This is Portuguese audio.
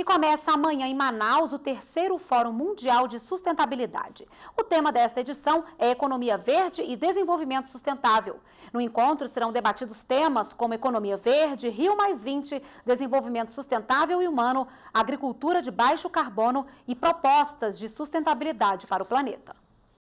E começa amanhã em Manaus o terceiro Fórum Mundial de Sustentabilidade. O tema desta edição é Economia Verde e Desenvolvimento Sustentável. No encontro serão debatidos temas como Economia Verde, Rio Mais 20, Desenvolvimento Sustentável e Humano, Agricultura de Baixo Carbono e propostas de sustentabilidade para o planeta.